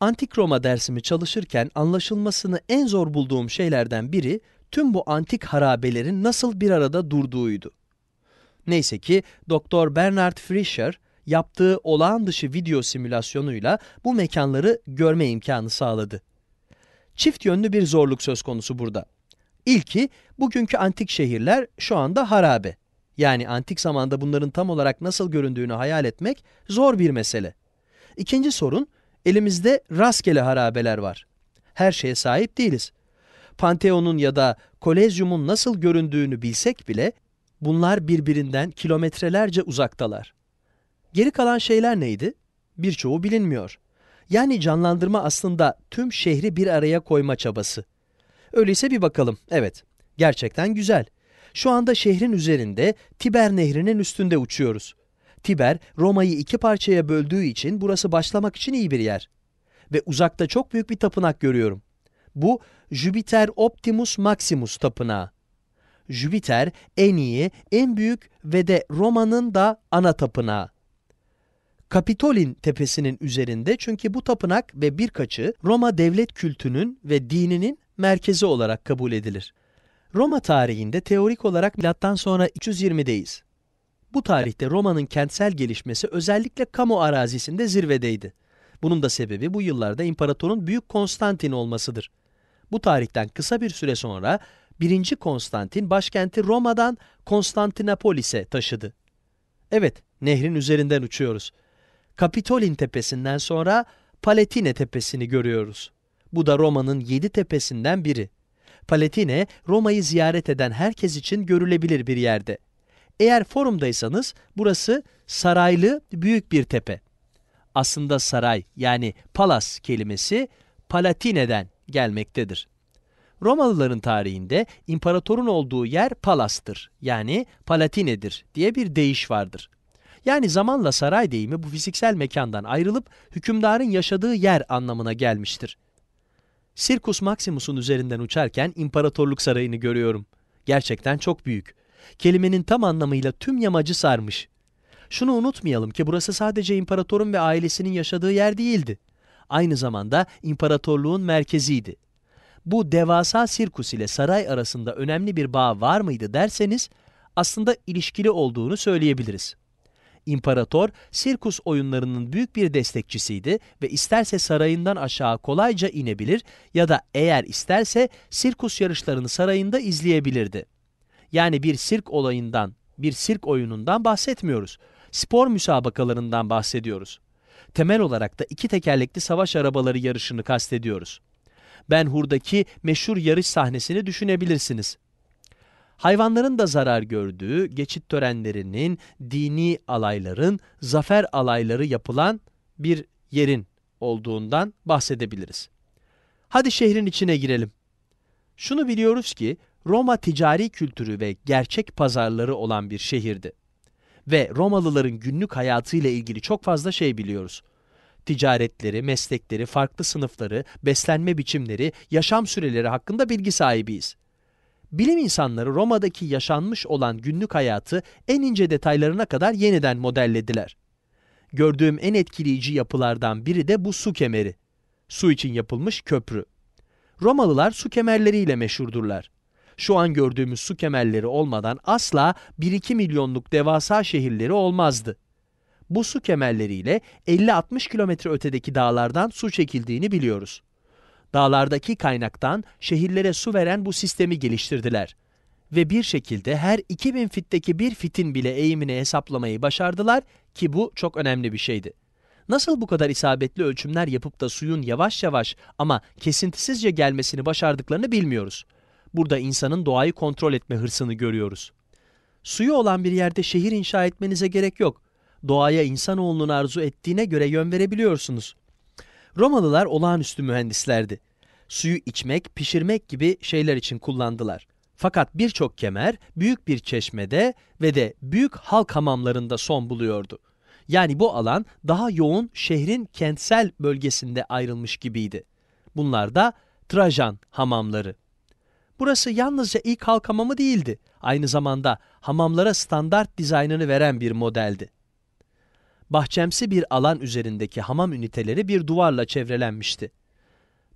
Antik Roma dersimi çalışırken anlaşılmasını en zor bulduğum şeylerden biri tüm bu antik harabelerin nasıl bir arada durduğuydu. Neyse ki Doktor Bernard Frischer yaptığı olağan dışı video simülasyonuyla bu mekanları görme imkanı sağladı. Çift yönlü bir zorluk söz konusu burada. İlki, bugünkü antik şehirler şu anda harabe. Yani antik zamanda bunların tam olarak nasıl göründüğünü hayal etmek zor bir mesele. İkinci sorun, Elimizde rastgele harabeler var. Her şeye sahip değiliz. Panteon'un ya da kolezyumun nasıl göründüğünü bilsek bile bunlar birbirinden kilometrelerce uzaktalar. Geri kalan şeyler neydi? Birçoğu bilinmiyor. Yani canlandırma aslında tüm şehri bir araya koyma çabası. Öyleyse bir bakalım. Evet, gerçekten güzel. Şu anda şehrin üzerinde, Tiber Nehri'nin üstünde uçuyoruz. Tiber, Roma'yı iki parçaya böldüğü için burası başlamak için iyi bir yer. Ve uzakta çok büyük bir tapınak görüyorum. Bu Jüpiter Optimus Maximus tapınağı. Jüpiter en iyi, en büyük ve de Roma'nın da ana tapınağı. Kapitolin tepesinin üzerinde çünkü bu tapınak ve birkaçı Roma devlet kültünün ve dininin merkezi olarak kabul edilir. Roma tarihinde teorik olarak milattan sonra 320'deyiz. Bu tarihte Roma'nın kentsel gelişmesi özellikle kamu arazisinde zirvedeydi. Bunun da sebebi bu yıllarda imparatorun Büyük Konstantin olmasıdır. Bu tarihten kısa bir süre sonra 1. Konstantin başkenti Roma'dan Konstantinopolis'e taşıdı. Evet, nehrin üzerinden uçuyoruz. Kapitolin tepesinden sonra Palatine tepesini görüyoruz. Bu da Roma'nın yedi tepesinden biri. Palatine, Roma'yı ziyaret eden herkes için görülebilir bir yerde. Eğer forumdaysanız burası saraylı büyük bir tepe. Aslında saray yani palas kelimesi Palatineden gelmektedir. Romalıların tarihinde imparatorun olduğu yer palastır yani palatinedir diye bir deyiş vardır. Yani zamanla saray deyimi bu fiziksel mekandan ayrılıp hükümdarın yaşadığı yer anlamına gelmiştir. Sirkus Maximus'un üzerinden uçarken imparatorluk sarayını görüyorum. Gerçekten çok büyük kelimenin tam anlamıyla tüm yamacı sarmış. Şunu unutmayalım ki burası sadece imparatorun ve ailesinin yaşadığı yer değildi. Aynı zamanda imparatorluğun merkeziydi. Bu devasa sirkus ile saray arasında önemli bir bağ var mıydı derseniz aslında ilişkili olduğunu söyleyebiliriz. İmparator, sirkus oyunlarının büyük bir destekçisiydi ve isterse sarayından aşağı kolayca inebilir ya da eğer isterse sirkus yarışlarını sarayında izleyebilirdi yani bir sirk olayından, bir sirk oyunundan bahsetmiyoruz. Spor müsabakalarından bahsediyoruz. Temel olarak da iki tekerlekli savaş arabaları yarışını kastediyoruz. Ben Hur'daki meşhur yarış sahnesini düşünebilirsiniz. Hayvanların da zarar gördüğü geçit törenlerinin, dini alayların, zafer alayları yapılan bir yerin olduğundan bahsedebiliriz. Hadi şehrin içine girelim. Şunu biliyoruz ki Roma ticari kültürü ve gerçek pazarları olan bir şehirdi. Ve Romalıların günlük hayatıyla ilgili çok fazla şey biliyoruz. Ticaretleri, meslekleri, farklı sınıfları, beslenme biçimleri, yaşam süreleri hakkında bilgi sahibiyiz. Bilim insanları Roma'daki yaşanmış olan günlük hayatı en ince detaylarına kadar yeniden modellediler. Gördüğüm en etkileyici yapılardan biri de bu su kemeri. Su için yapılmış köprü. Romalılar su kemerleriyle meşhurdurlar şu an gördüğümüz su kemerleri olmadan asla 1-2 milyonluk devasa şehirleri olmazdı. Bu su kemerleriyle 50-60 kilometre ötedeki dağlardan su çekildiğini biliyoruz. Dağlardaki kaynaktan şehirlere su veren bu sistemi geliştirdiler ve bir şekilde her 2000 fitteki bir fitin bile eğimini hesaplamayı başardılar ki bu çok önemli bir şeydi. Nasıl bu kadar isabetli ölçümler yapıp da suyun yavaş yavaş ama kesintisizce gelmesini başardıklarını bilmiyoruz. Burada insanın doğayı kontrol etme hırsını görüyoruz. Suyu olan bir yerde şehir inşa etmenize gerek yok. Doğaya insanoğlunun arzu ettiğine göre yön verebiliyorsunuz. Romalılar olağanüstü mühendislerdi. Suyu içmek, pişirmek gibi şeyler için kullandılar. Fakat birçok kemer büyük bir çeşmede ve de büyük halk hamamlarında son buluyordu. Yani bu alan daha yoğun şehrin kentsel bölgesinde ayrılmış gibiydi. Bunlar da Trajan hamamları. Burası yalnızca ilk halk hamamı değildi. Aynı zamanda hamamlara standart dizaynını veren bir modeldi. Bahçemsi bir alan üzerindeki hamam üniteleri bir duvarla çevrelenmişti.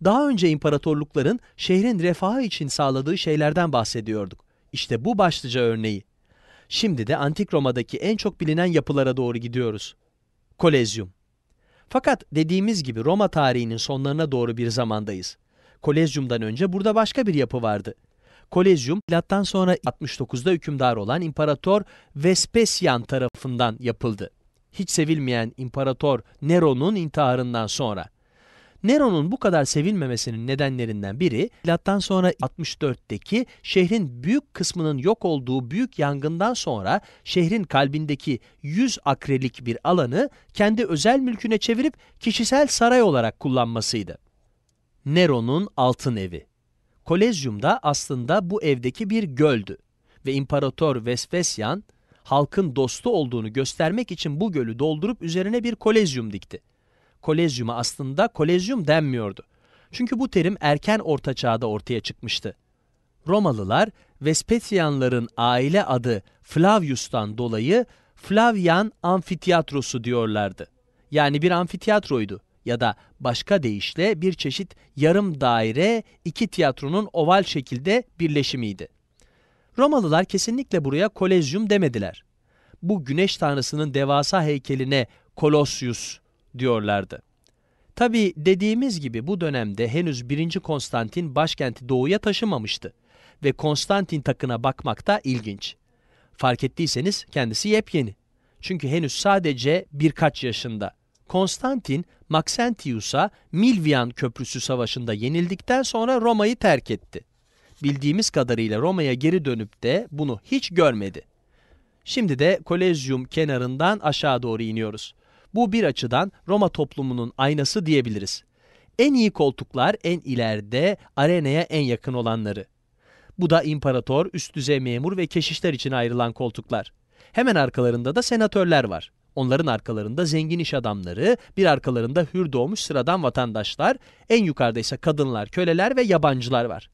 Daha önce imparatorlukların şehrin refahı için sağladığı şeylerden bahsediyorduk. İşte bu başlıca örneği. Şimdi de Antik Roma'daki en çok bilinen yapılara doğru gidiyoruz. Kolezyum. Fakat dediğimiz gibi Roma tarihinin sonlarına doğru bir zamandayız. Kolezyum'dan önce burada başka bir yapı vardı. Kolezyum, milattan sonra 69'da hükümdar olan İmparator Vespasian tarafından yapıldı. Hiç sevilmeyen İmparator Nero'nun intiharından sonra. Nero'nun bu kadar sevilmemesinin nedenlerinden biri milattan sonra 64'teki şehrin büyük kısmının yok olduğu büyük yangından sonra şehrin kalbindeki 100 akrelik bir alanı kendi özel mülküne çevirip kişisel saray olarak kullanmasıydı. Nero'nun altın evi. Kolezyum da aslında bu evdeki bir göldü ve İmparator Vespasian halkın dostu olduğunu göstermek için bu gölü doldurup üzerine bir kolezyum dikti. Kolezyuma aslında kolezyum denmiyordu. Çünkü bu terim erken orta çağda ortaya çıkmıştı. Romalılar Vespasianların aile adı Flavius'tan dolayı Flavian Amfiteyatrosu diyorlardı. Yani bir amfiteatroydu ya da başka deyişle bir çeşit yarım daire iki tiyatronun oval şekilde birleşimiydi. Romalılar kesinlikle buraya kolezyum demediler. Bu güneş tanrısının devasa heykeline Kolosyus diyorlardı. Tabi dediğimiz gibi bu dönemde henüz 1. Konstantin başkenti doğuya taşımamıştı ve Konstantin takına bakmak da ilginç. Fark ettiyseniz kendisi yepyeni. Çünkü henüz sadece birkaç yaşında. Konstantin Maxentius'a Milvian Köprüsü Savaşı'nda yenildikten sonra Roma'yı terk etti. Bildiğimiz kadarıyla Roma'ya geri dönüp de bunu hiç görmedi. Şimdi de Kolezyum kenarından aşağı doğru iniyoruz. Bu bir açıdan Roma toplumunun aynası diyebiliriz. En iyi koltuklar en ileride, arenaya en yakın olanları. Bu da imparator, üst düzey memur ve keşişler için ayrılan koltuklar. Hemen arkalarında da senatörler var. Onların arkalarında zengin iş adamları, bir arkalarında hür doğmuş sıradan vatandaşlar, en yukarıda ise kadınlar, köleler ve yabancılar var.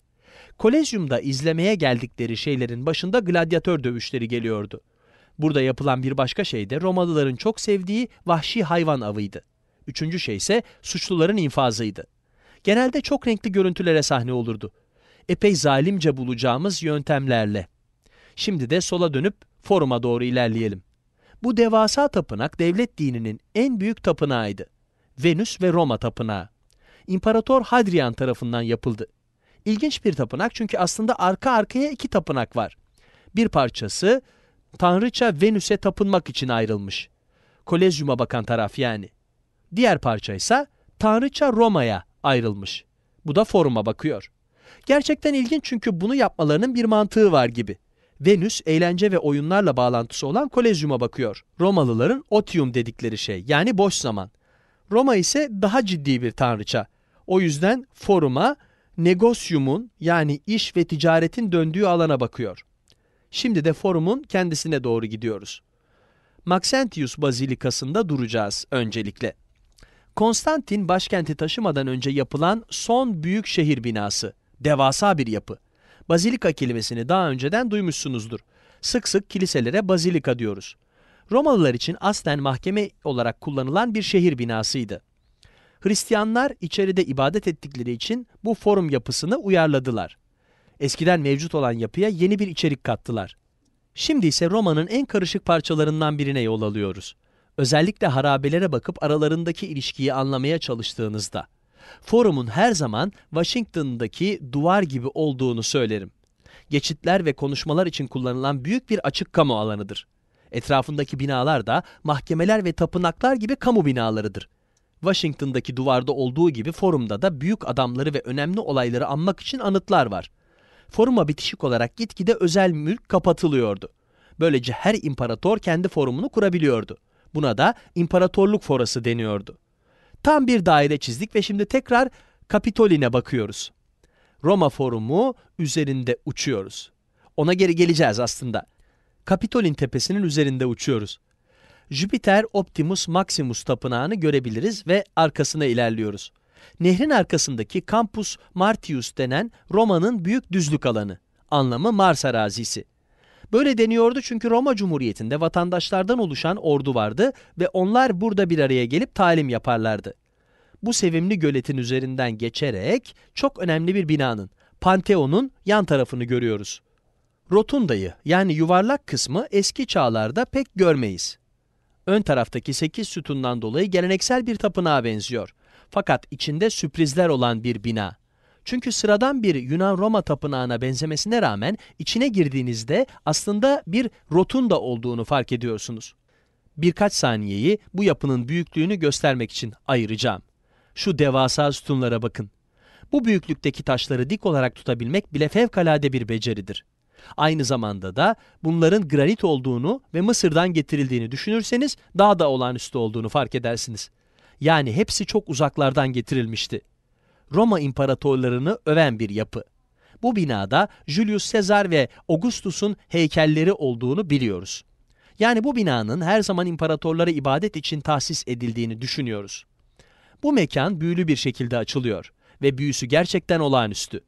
Kolezyumda izlemeye geldikleri şeylerin başında gladyatör dövüşleri geliyordu. Burada yapılan bir başka şey de Romalıların çok sevdiği vahşi hayvan avıydı. Üçüncü şey ise suçluların infazıydı. Genelde çok renkli görüntülere sahne olurdu. Epey zalimce bulacağımız yöntemlerle. Şimdi de sola dönüp foruma doğru ilerleyelim. Bu devasa tapınak devlet dininin en büyük tapınağıydı. Venüs ve Roma tapınağı. İmparator Hadrian tarafından yapıldı. İlginç bir tapınak çünkü aslında arka arkaya iki tapınak var. Bir parçası tanrıça Venüs'e tapınmak için ayrılmış. Kolezyuma bakan taraf yani. Diğer parça ise tanrıça Roma'ya ayrılmış. Bu da foruma bakıyor. Gerçekten ilginç çünkü bunu yapmalarının bir mantığı var gibi. Venüs eğlence ve oyunlarla bağlantısı olan kolezyuma bakıyor. Romalıların otium dedikleri şey yani boş zaman. Roma ise daha ciddi bir tanrıça. O yüzden foruma negosyumun yani iş ve ticaretin döndüğü alana bakıyor. Şimdi de forumun kendisine doğru gidiyoruz. Maxentius Bazilikası'nda duracağız öncelikle. Konstantin başkenti taşımadan önce yapılan son büyük şehir binası. Devasa bir yapı. Bazilika kelimesini daha önceden duymuşsunuzdur. Sık sık kiliselere bazilika diyoruz. Romalılar için aslen mahkeme olarak kullanılan bir şehir binasıydı. Hristiyanlar içeride ibadet ettikleri için bu forum yapısını uyarladılar. Eskiden mevcut olan yapıya yeni bir içerik kattılar. Şimdi ise Roma'nın en karışık parçalarından birine yol alıyoruz. Özellikle harabelere bakıp aralarındaki ilişkiyi anlamaya çalıştığınızda forumun her zaman Washington'daki duvar gibi olduğunu söylerim. Geçitler ve konuşmalar için kullanılan büyük bir açık kamu alanıdır. Etrafındaki binalar da mahkemeler ve tapınaklar gibi kamu binalarıdır. Washington'daki duvarda olduğu gibi forumda da büyük adamları ve önemli olayları anmak için anıtlar var. Foruma bitişik olarak gitgide özel mülk kapatılıyordu. Böylece her imparator kendi forumunu kurabiliyordu. Buna da imparatorluk forası deniyordu. Tam bir daire çizdik ve şimdi tekrar Kapitolin'e bakıyoruz. Roma Forumu üzerinde uçuyoruz. Ona geri geleceğiz aslında. Kapitolin tepesinin üzerinde uçuyoruz. Jüpiter Optimus Maximus tapınağını görebiliriz ve arkasına ilerliyoruz. Nehrin arkasındaki Campus Martius denen Roma'nın büyük düzlük alanı. Anlamı Mars arazisi. Böyle deniyordu çünkü Roma Cumhuriyeti'nde vatandaşlardan oluşan ordu vardı ve onlar burada bir araya gelip talim yaparlardı. Bu sevimli göletin üzerinden geçerek çok önemli bir binanın, Panteon'un yan tarafını görüyoruz. Rotundayı yani yuvarlak kısmı eski çağlarda pek görmeyiz. Ön taraftaki 8 sütundan dolayı geleneksel bir tapınağa benziyor. Fakat içinde sürprizler olan bir bina. Çünkü sıradan bir Yunan-Roma tapınağına benzemesine rağmen içine girdiğinizde aslında bir rotunda olduğunu fark ediyorsunuz. Birkaç saniyeyi bu yapının büyüklüğünü göstermek için ayıracağım. Şu devasa sütunlara bakın. Bu büyüklükteki taşları dik olarak tutabilmek bile fevkalade bir beceridir. Aynı zamanda da bunların granit olduğunu ve Mısır'dan getirildiğini düşünürseniz daha da olağanüstü olduğunu fark edersiniz. Yani hepsi çok uzaklardan getirilmişti. Roma imparatorlarını öven bir yapı. Bu binada Julius Caesar ve Augustus'un heykelleri olduğunu biliyoruz. Yani bu binanın her zaman imparatorlara ibadet için tahsis edildiğini düşünüyoruz. Bu mekan büyülü bir şekilde açılıyor ve büyüsü gerçekten olağanüstü.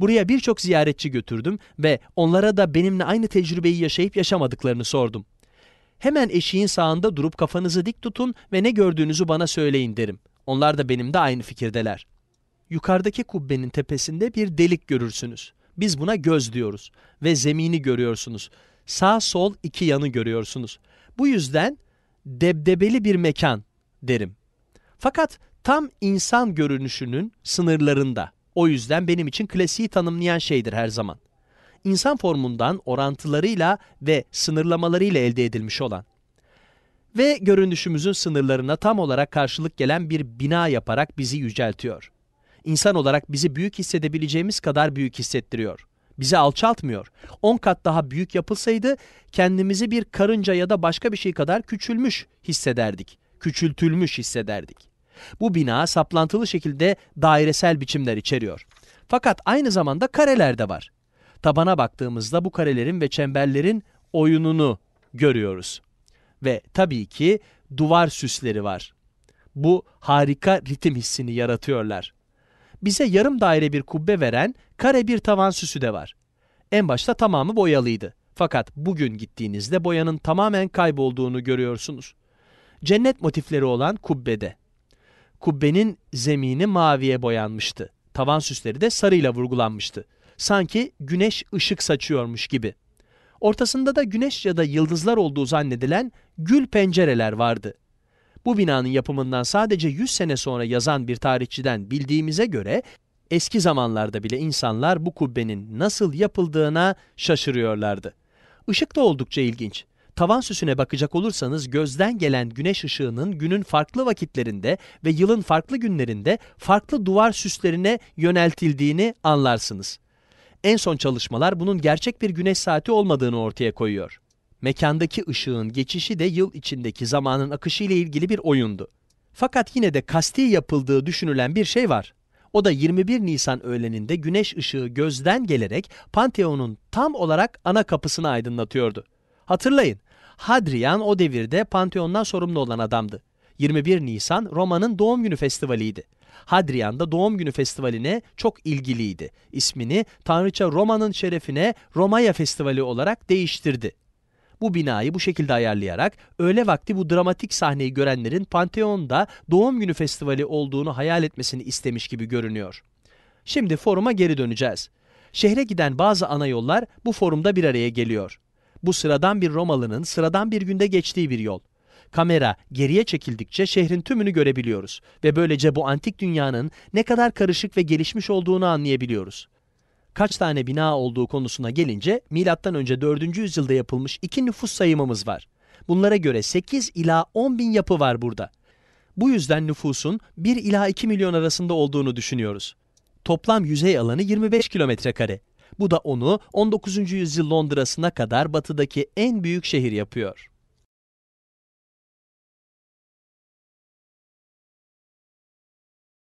Buraya birçok ziyaretçi götürdüm ve onlara da benimle aynı tecrübeyi yaşayıp yaşamadıklarını sordum. Hemen eşiğin sağında durup kafanızı dik tutun ve ne gördüğünüzü bana söyleyin derim. Onlar da benim de aynı fikirdeler yukarıdaki kubbenin tepesinde bir delik görürsünüz. Biz buna göz diyoruz ve zemini görüyorsunuz. Sağ sol iki yanı görüyorsunuz. Bu yüzden debdebeli bir mekan derim. Fakat tam insan görünüşünün sınırlarında. O yüzden benim için klasiği tanımlayan şeydir her zaman. İnsan formundan orantılarıyla ve sınırlamalarıyla elde edilmiş olan ve görünüşümüzün sınırlarına tam olarak karşılık gelen bir bina yaparak bizi yüceltiyor insan olarak bizi büyük hissedebileceğimiz kadar büyük hissettiriyor. Bizi alçaltmıyor. 10 kat daha büyük yapılsaydı kendimizi bir karınca ya da başka bir şey kadar küçülmüş hissederdik. Küçültülmüş hissederdik. Bu bina saplantılı şekilde dairesel biçimler içeriyor. Fakat aynı zamanda kareler de var. Tabana baktığımızda bu karelerin ve çemberlerin oyununu görüyoruz. Ve tabii ki duvar süsleri var. Bu harika ritim hissini yaratıyorlar bize yarım daire bir kubbe veren kare bir tavan süsü de var. En başta tamamı boyalıydı. Fakat bugün gittiğinizde boyanın tamamen kaybolduğunu görüyorsunuz. Cennet motifleri olan kubbede. Kubbenin zemini maviye boyanmıştı. Tavan süsleri de sarıyla vurgulanmıştı. Sanki güneş ışık saçıyormuş gibi. Ortasında da güneş ya da yıldızlar olduğu zannedilen gül pencereler vardı. Bu binanın yapımından sadece 100 sene sonra yazan bir tarihçiden bildiğimize göre eski zamanlarda bile insanlar bu kubbenin nasıl yapıldığına şaşırıyorlardı. Işık da oldukça ilginç. Tavan süsüne bakacak olursanız gözden gelen güneş ışığının günün farklı vakitlerinde ve yılın farklı günlerinde farklı duvar süslerine yöneltildiğini anlarsınız. En son çalışmalar bunun gerçek bir güneş saati olmadığını ortaya koyuyor. Mekandaki ışığın geçişi de yıl içindeki zamanın akışı ile ilgili bir oyundu. Fakat yine de kasti yapıldığı düşünülen bir şey var. O da 21 Nisan öğleninde güneş ışığı gözden gelerek Pantheon'un tam olarak ana kapısını aydınlatıyordu. Hatırlayın, Hadrian o devirde Pantheon'dan sorumlu olan adamdı. 21 Nisan Roma'nın doğum günü festivaliydi. Hadrian da doğum günü festivaline çok ilgiliydi. İsmini Tanrıça Roma'nın şerefine Romaya Festivali olarak değiştirdi. Bu binayı bu şekilde ayarlayarak öğle vakti bu dramatik sahneyi görenlerin Pantheon'da doğum günü festivali olduğunu hayal etmesini istemiş gibi görünüyor. Şimdi foruma geri döneceğiz. Şehre giden bazı ana yollar bu forumda bir araya geliyor. Bu sıradan bir Romalının sıradan bir günde geçtiği bir yol. Kamera geriye çekildikçe şehrin tümünü görebiliyoruz ve böylece bu antik dünyanın ne kadar karışık ve gelişmiş olduğunu anlayabiliyoruz kaç tane bina olduğu konusuna gelince M.Ö. 4. yüzyılda yapılmış iki nüfus sayımımız var. Bunlara göre 8 ila 10 bin yapı var burada. Bu yüzden nüfusun 1 ila 2 milyon arasında olduğunu düşünüyoruz. Toplam yüzey alanı 25 kilometre kare. Bu da onu 19. yüzyıl Londra'sına kadar batıdaki en büyük şehir yapıyor.